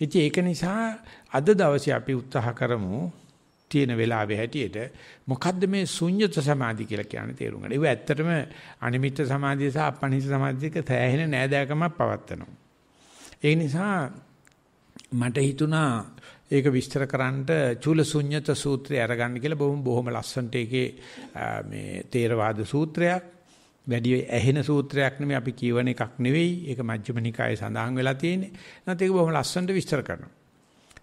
ඉතින් ඒක නිසා අද දවසේ අපි උත්සාහ කරමු තියෙන වෙලාවේ හැටියට මොකද්ද මේ ශුන්්‍යත සමාධි කියලා කියන්නේ තේරුම් ගන්න. ඒක ඇත්තටම අනිමිත්ත සමාධිය සහ අපනිහිත සමාධියක තෑහෙන නෑදෑකමක් පවත්නවා. ඒ නිසා මට හිතුණා ඒක විස්තර කරන්නට චූල ශුන්්‍යත සූත්‍රය අරගන්න කියලා බොහොම බොහොම ලස්සනට ඒකේ මේ තේරවාද සූත්‍රයක් වැඩි ඇහෙන සූත්‍රයක් නෙමෙයි අපි කියවන එකක් නෙවෙයි. ඒක මජ්ක්‍ධිම නිකායේ සඳහන් වෙලා තියෙන්නේ. නැත්නම් ඒක බොහොම ලස්සනට විස්තර කරනවා.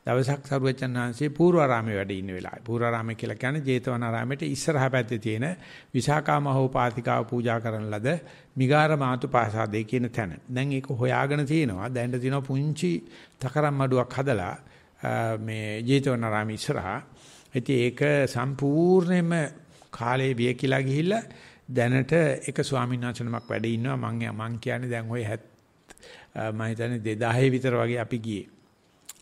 දවසක් සරුවචන් වහන්සේ පූර්වාරාමයේ වැඩ ඉන්න වෙලාවයි. පූර්වාරාමය කියලා කියන්නේ ජේතවනාරාමයට ඉස්සරහා පැත්තේ තියෙන විසාකා මහෝපාතිකාව පූජා කරන ලද මිගාර මාතු පාසාදේ කියන තැන. දැන් ඒක හොයාගෙන තියෙනවා. දැන් තියෙනවා පුංචි තකරම් මඩුවක් හදලා මේ ජේතවනාරාමයේ ඉස්සරහා. ඉතින් ඒක සම්පූර්ණයෙන්ම කාලේ බිය කියලා ගිහිල්ලා දැනට එක ස්වාමීන් වහන්සේ නමක් වැඩ ඉන්නවා මම මං කියන්නේ දැන් ওই 70 මම හිතන්නේ 2000 විතර වගේ අපි ගියේ.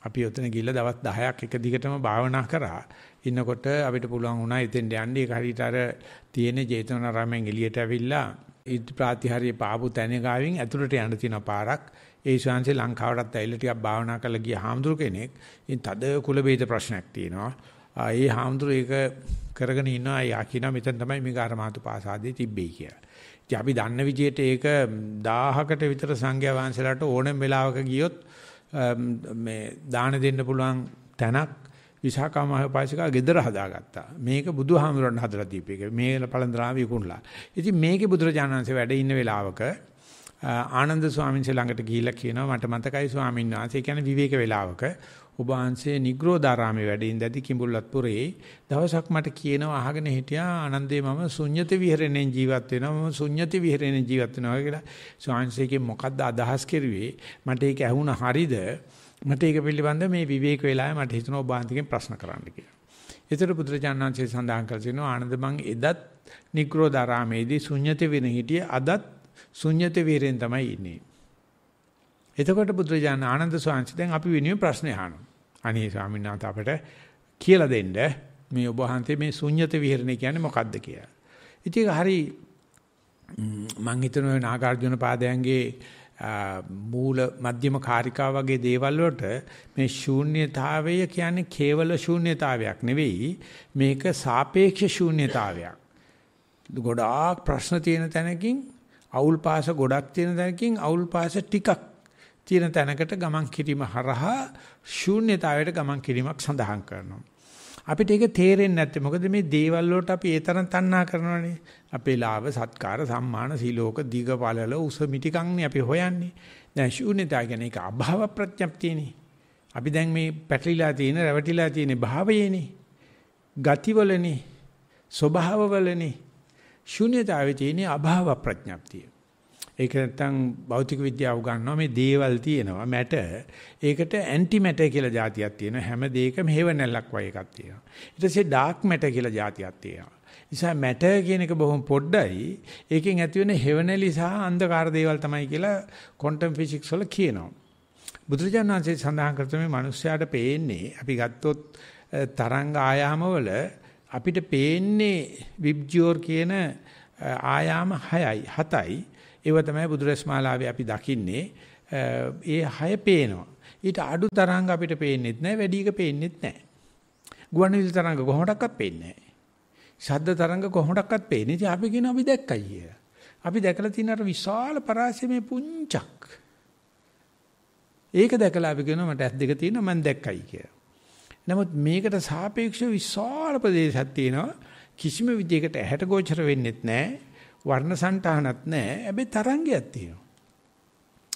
අපි ඔතන ගිහිල්ලා දවස් 10ක් එක දිගටම භාවනා කරා. ඉන්නකොට අපිට පුළුවන් වුණා එතෙන් යන්න ඒක හරියට අර තියෙන ජේතවනාරාමයෙන් එළියට ඇවිල්ලා ඉද් ප්‍රාතිහාර්ය පාපු තැන ගාවින් ඇතුළට යන්න තියෙන පාරක්. ඒ ශාන්සේ ලංකාවටත් ඇවිල්ලා ටිකක් භාවනා කරලා ගිය හාමුදුරු කෙනෙක්. ඉතින් තද කුල බේද ප්‍රශ්නයක් තියෙනවා. ඒ හාමුදුරු ඒක කරගෙන ඉන්නවා අයියා කියනවා මෙතන තමයි මේක අරමාතු පාසාදේ තිබ්බේ කියලා. ඉතින් අපි දන්න විදිහට ඒක 1000කට විතර සංඝයා වහන්සේලාට ඕනම වෙලාවක ගියොත් මේ දාන දෙන්න පුළුවන් තැනක් විසාකා මහපාසිකා ගෙදර හදාගත්තා. මේක බුදුහාමුදුරන් හදලා දීපු එක. මේ පළඳරාම විකුණලා. ඉතින් මේකේ බුදුරජාණන්සේ වැඩ ඉන්න වෙලාවක ආනන්ද ස්වාමීන් ශ්‍රී ළඟට ගිහිල්ලා කියනවා මට මතකයි ස්වාමීන් වහන්සේ කියන්නේ විවේක වෙලාවක ඔබ වහන්සේ නිග්‍රෝධාරාමේ වැඩින් දැති කිඹුල්වත්පුරේ දවසක් මට කියනවා අහගෙන හිටියා ආනන්දේ මම ශුන්්‍යති විහෙරණෙන් ජීවත් වෙනවා මම ශුන්්‍යති විහෙරණෙන් ජීවත් වෙනවා කියලා ස්වාංශයේ මොකද්ද අදහස් කෙරුවේ මට ඒක ඇහුණ හරිද මට ඒක පිළිබඳ මේ විවේක වෙලාවේ මට හිතෙනවා ඔබ වහන්සේගෙන් ප්‍රශ්න කරන්න කියලා. ඒතර පුත්‍රචාන්නාංශයේ සඳහන් කළ තිනවා ආනන්ද මං එදත් නිග්‍රෝධාරාමේදී ශුන්්‍යති වෙන හිටියේ අදත් ශුන්්‍යති විහෙරෙන් තමයි ඉන්නේ. එතකොට බුදුරජාණන් ආනන්ද ස්වාමීන් දැන් අපි වෙනුවෙන් ප්‍රශ්න අහනවා. අනේ ස්වාමීන් වහන්සේ අපට කියලා දෙන්න මේ ඔබ වහන්සේ මේ ශුන්්‍යත විහරණය කියන්නේ මොකද්ද කියලා. ඉතින් හරි මම හිතන ඔය නාගාර්ජුන පාදයන්ගේ මූල මධ්‍යම කාරිකා වගේ දේවල් වලට මේ ශූන්‍යතාවය කියන්නේ කේවල ශූන්‍යතාවයක් නෙවෙයි මේක සාපේක්ෂ ශූන්‍යතාවයක්. ගොඩාක් ප්‍රශ්න තියෙන තැනකින් අවුල් පාස ගොඩක් තියෙන තැනකින් අවුල් පාස ටිකක් තියෙන තැනකට ගමන් කිරීම හරහා ශූන්‍යතාවයට ගමන් කිරීමක් සඳහන් කරනවා. අපිට ඒක තේරෙන්නේ නැත්තේ මොකද මේ දේවල් වලට අපි ඒ තරම් තණ්හා කරනවනේ අපේ ලාභ සත්කාර සම්මාන සීලෝක දීග පළල උස මිටිකන්නේ අපි හොයන්නේ දැන් ශූන්‍යතාව කියන්නේ ඒක අභාව ප්‍රත්‍යක්තියනේ අපි දැන් මේ පැටලිලා තියෙන රැවටිලා තියෙන භාවයේනේ ගතිවලනේ ස්වභාවවලනේ ශූන්‍යතාවේ තියෙන අභාව ප්‍රඥාප්තිය ඒක නැත්තම් භෞතික විද්‍යාව උගන්වනවා මේ දේවල් තියෙනවා මැට ඒකට ඇන්ටි මැටර් කියලා જાතියක් තියෙනවා හැම දෙයකම හේව නැල්ලක් වගේ එකක් තියෙනවා ඊට පස්සේ ඩාර්ක් මැටර් කියලා જાතියක් තියෙනවා නිසා මැටර් කියන එක බොහොම පොඩ්ඩයි ඒකෙන් ඇති වෙන හේවනලි සහ අන්ධකාර දේවල් තමයි කියලා ක්වොන්ටම් ෆිසික්ස් වල කියනවා බුදුරජාණන් වහන්සේ සඳහන් කරත මේ මිනිස්යාට පේන්නේ අපි ගත්තොත් තරංග ආයාම වල අපිට පේන්නේ විබ්ජෝර් කියන ආයාම 6යි 7යි ඒව තමයි බුදුරස්මාලාවේ අපි දකින්නේ ඒ 6 පේනවා ඊට අඩු තරංග අපිට පේන්නෙත් නැහැ වැඩි එක පේන්නෙත් නැහැ ගුවන්විදුලි තරංග කොහොමඩක්වත් පේන්නේ නැහැ ශබ්ද තරංග කොහොමඩක්වත් පේන්නේ ඉතින් අපි කියන අපි දැක්කයි කියලා අපි දැකලා තියෙන අර විශාල පරාසය මේ පුංචක් ඒක දැකලා අපි කියනවා මට ඇස් දෙක තියෙනවා මම දැක්කයි කියලා නමුත් මේකට සාපේක්ෂව විශාල ප්‍රදේශයක් තියෙනවා කිසිම විදියකට ඇහැට ගෝචර වෙන්නෙත් නැහැ. වර්ණ సంతානත් නැහැ. හැබැයි තරංගයක් තියෙනවා.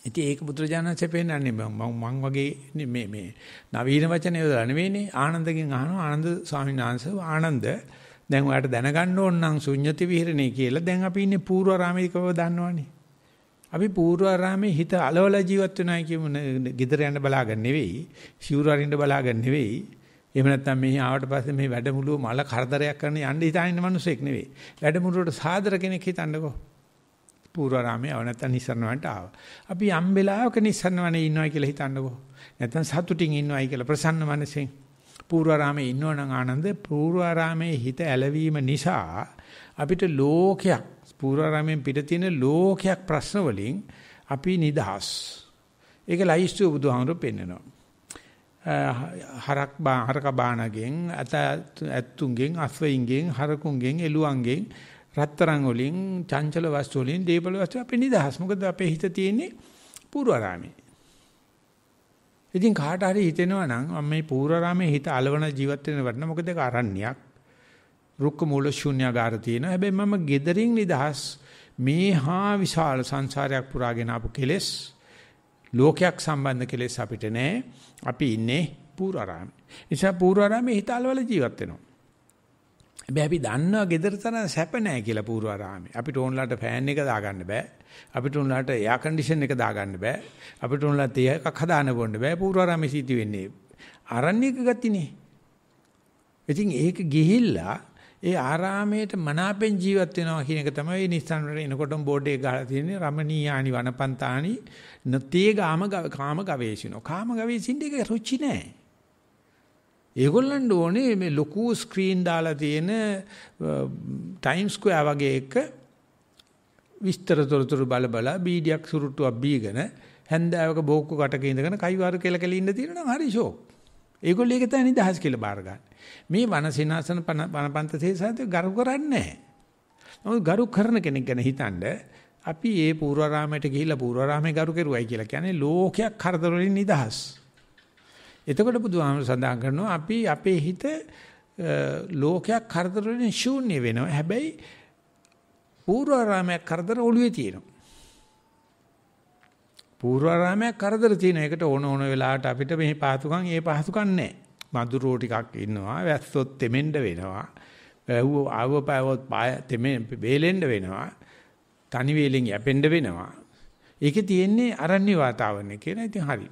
ඉතින් ඒක බුදුරජාණන්සේ පෙන්නන්නේ මම මං වගේ මේ මේ නවීන වචන යොදලා නෙවෙයිනේ ආනන්දගෙන් අහනවා ආනන්ද ස්වාමීන් වහන්සේ ආනන්ද දැන් ඔයාලට දැනගන්න ඕන නම් ශුන්්‍යති විහෙරණේ කියලා දැන් අපි ඉන්නේ පූර්ව ආරාමයකව දන්නවනේ අපි පූර්ව ආරාමේ හිත అలවල ජීවත් වෙනවා කියමු ගෙදර යන්න බලාගන්න නෙවෙයි සිවුරු අරින්න බලාගන්න නෙවෙයි එහෙම නැත්නම් මෙහි ආවට පස්සේ මේ වැඩමුළුව මල කරදරයක් කරන්න යන්න හිතාගෙන මිනිසෙක් නෙවෙයි. වැඩමුළුවට සාදර කෙනෙක් හිතන්නකෝ. පූර්වාරාමයේ ආව නැත්නම් නිසරණවන්ට ආවා. අපි යම් වෙලාවක නිසරණවනේ ඉන්නවයි කියලා හිතන්නකෝ. නැත්නම් සතුටින් ඉන්නවයි කියලා ප්‍රසන්න මනසෙන් පූර්වාරාමයේ ඉන්නවනම් ආනන්ද පූර්වාරාමයේ හිත ඇලවීම නිසා අපිට ලෝකයක් පූර්වාරාමයෙන් පිට තියෙන ලෝකයක් ප්‍රශ්න වලින් අපි නිදහස්. ඒක ලයිස්තු බුදුහාමුදුරුවෝ පෙන්නනවා. හරක් බා හරක බානගෙන් ඇත ඇත්තුන්ගෙන් අස්වයින්ගෙන් හරකුන්ගෙන් එළුවන්ගෙන් රත්තරන් වලින් චංචල වස්තු වලින් දීපල වස්තු අපේ නිදහස් මොකද අපේ හිත තියෙන්නේ පූර්වාරාමේ ඉතින් කාට හරි හිතෙනවා නම් මම මේ පූර්වාරාමේ හිත అలවන ජීවත් වෙන වටන මොකද ඒක අරණ්‍යයක් රුක්ක මූල ශුන්‍යාගාර තියෙන හැබැයි මම gederin නිදහස් මේ හා විශාල සංසාරයක් පුරාගෙන ආපු කෙලෙස් ලෝකයක් සම්බන්ධ කෙලෙස් අපිට නැහැ. අපි ඉන්නේ පූර්වාරාමේ. නිසා පූර්වාරාමේ හිතාලවල ජීවත් වෙනවා. හැබැයි අපි දන්නවා gedara තරම් සැප නැහැ කියලා පූර්වාරාමේ. අපිට ඕන්ලාට ෆෑන් එක දාගන්න බෑ. අපිට ඕන්ලාට එයා කන්ඩිෂන් එක දාගන්න බෑ. අපිට ඕන්ලාට තේ එකක් හදාන්න බොන්න බෑ. පූර්වාරාමේ සීති වෙන්නේ. අරණ්‍යක ගතිනේ. ඉතින් ඒක ගිහිල්ලා ඒ ආරාමයට මනාපෙන් ජීවත් වෙනවා කියන එක තමයි නිස්සන් වල එනකොටම බෝඩ් එක ගහලා තියෙන්නේ රමණීයානි වනපන්තානි නතේ ගාම කාම ගවේෂිනෝ කාම ගවේෂින්ද ඒක රුචි නෑ ඒගොල්ලන්ට ඕනේ මේ ලොකු ස්ක්‍රීන් දාලා තියෙන ටයිම් ස්ක්વેයාර් වගේ එක විස්තර තොරතුරු බල බල බීඩියක් සුරුට්ටුවක් බීගෙන හැන්දෑවක බෝක්කු කටක ඉඳගෙන කයිවාරු කෙලකෙල ඉන්න තියෙනවා නම් හරි ෂෝක් ඒගොල්ලෝ ඒක තමයි නිදහස් කියලා බාර ගන්න. මේ වනසේනාසන වනපන්ත තේසන්ත ගරු කරන්නේ නැහැ. නමුත් ගරු කරන කෙනෙක් ගැන හිතනද අපි ඒ පූර්වාරාමයට ගිහිල්ලා පූර්වාරාමේ ගරු කෙරුවයි කියලා කියන්නේ ලෝකයක් කරදර වලින් නිදහස්. එතකොට බුදුහාමර සඳහන් කරනවා අපි අපේ හිත ලෝකයක් කරදර වලින් ශූන්‍ය වෙනවා. හැබැයි පූර්වාරාමයක් කරදර ඔළුවේ තියෙනවා. පූර්වාරාමයක් කරදර තියෙන එකට ඕන ඕන වෙලාවට අපිට මේ පහසුකම් ඒ පහසුකම් නැහැ. මදුරෝ ටිකක් ඉන්නවා. වැස්සොත් තෙමෙන්න වෙනවා. වැහුව ආව පාවොත් පාය තෙමෙන් වේලෙන්න වෙනවා. තනි වේලෙන් යැපෙන්න වෙනවා. ඒකේ තියෙන්නේ අරණ්‍ය වාතාවරණය කියලා. ඉතින් හරි.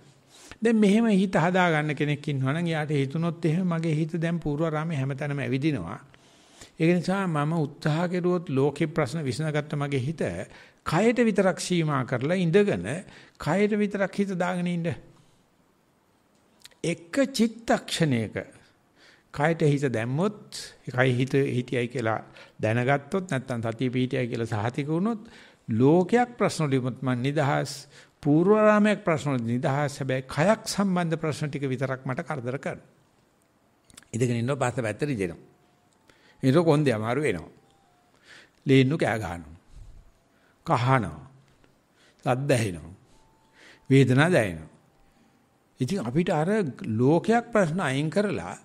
දැන් මෙහෙම හිත හදා ගන්න කෙනෙක් ඉන්නවනම් යාට හිතුනොත් එහෙම මගේ හිත දැන් පූර්වාරාමයේ හැමතැනම ඇවිදිනවා. ඒක නිසා මම උත්සාහ කෙරුවොත් ලෝකේ ප්‍රශ්න විසඳගත්ත මගේ හිත කයට විතරක් සීමා කරලා ඉඳගෙන කයට විතරක් හිත දාගෙන ඉන්න. එක චිත්තක්ෂණයක කයට හිත දැම්මොත් කය හිත හිතයි කියලා දැනගත්තොත් නැත්නම් සතිය පිහිටයි කියලා සාහිතික වුණොත් ලෝකයක් ප්‍රශ්න ලිමුත් මන් නිදහස් පූර්වරාමයක් ප්‍රශ්න නිදහස් හැබැයි කයක් සම්බන්ධ ප්‍රශ්න ටික විතරක් මට කරදර කරනවා. ඉඳගෙන ඉන්නවා පාත පැත්තට ඉදෙනවා. ඒක කොන්දේ අමාරු වෙනවා. ලේන්නු කෑ ගහනවා. කහනවා. සද්ද ඇහෙනවා. වේදනා දැනෙනවා. ඉතින් අපිට අර ලෝකයක් ප්‍රශ්න අයින් කරලා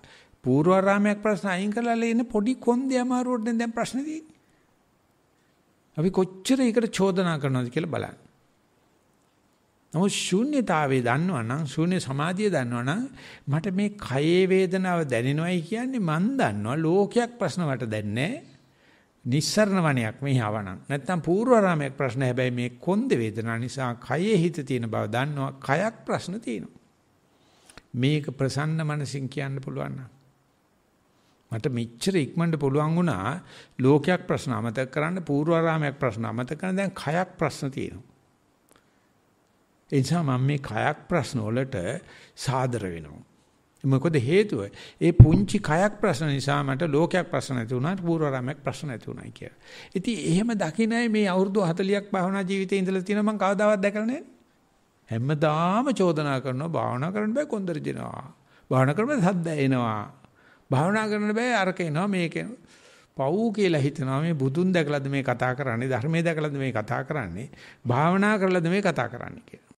පූර්වාරාමයක් ප්‍රශ්න අයින් කරලා ලේන පොඩි කොන්දේ අමාරුවට දැන් ප්‍රශ්න තියෙන්නේ. අපි කොච්චර ඒකට චෝදනා කරනවද කියලා බලන්න. නමුත් ශූන්‍යතාවේ දන්නවනම් ශූන්‍ය සමාධිය දන්නවනම් මට මේ කයේ වේදනාව දැනෙනවයි කියන්නේ මන් දන්නවා ලෝකයක් ප්‍රශ්න වට දැන්නේ නැහැ. නිස්සරණ වණයක් මේ යවනම්. නැත්තම් පූර්වාරාමයක් ප්‍රශ්න හැබැයි මේ කොන්ද වේදනා නිසා කයේ හිත තියෙන බව දන්නවා. කයක් ප්‍රශ්න තියෙනවා. මේක ප්‍රසන්න මනසින් කියන්න පුළුවන් මට මෙච්චර ඉක්මනට පුළුවන් වුණා ලෝකයක් ප්‍රශ්න අමතක කරන්න පූර්වාරාමයක් ප්‍රශ්න අමතක කරන්න දැන් කයක් ප්‍රශ්න තියෙනවා. එනිසා මම මේ කයක් ප්‍රශ්න වලට සාදර වෙනවා. මොකද හේතුව ඒ පුංචි කයක් ප්‍රශ්න නිසා මට ලෝකයක් ප්‍රශ්න ඇති වුණා පූර්වරාමයක් ප්‍රශ්න ඇති වුණා කියලා. ඉතින් එහෙම දකින්නයි මේ අවුරුදු 40ක් භාවනා ජීවිතේ ඉඳලා තියෙන මම කවදාවත් දැකලා නැහැ. හැමදාම චෝදනා කරනවා භාවනා කරන්න බෑ කොන්දරජිනවා. භාවනා කරන්න සද්ද එනවා. භාවනා කරන්න බෑ අරක එනවා මේක පව් කියලා හිතනවා මේ බුදුන් දැකලාද මේ කතා කරන්නේ ධර්මයේ දැකලාද මේ කතා කරන්නේ භාවනා කරලාද මේ කතා කරන්නේ කියලා.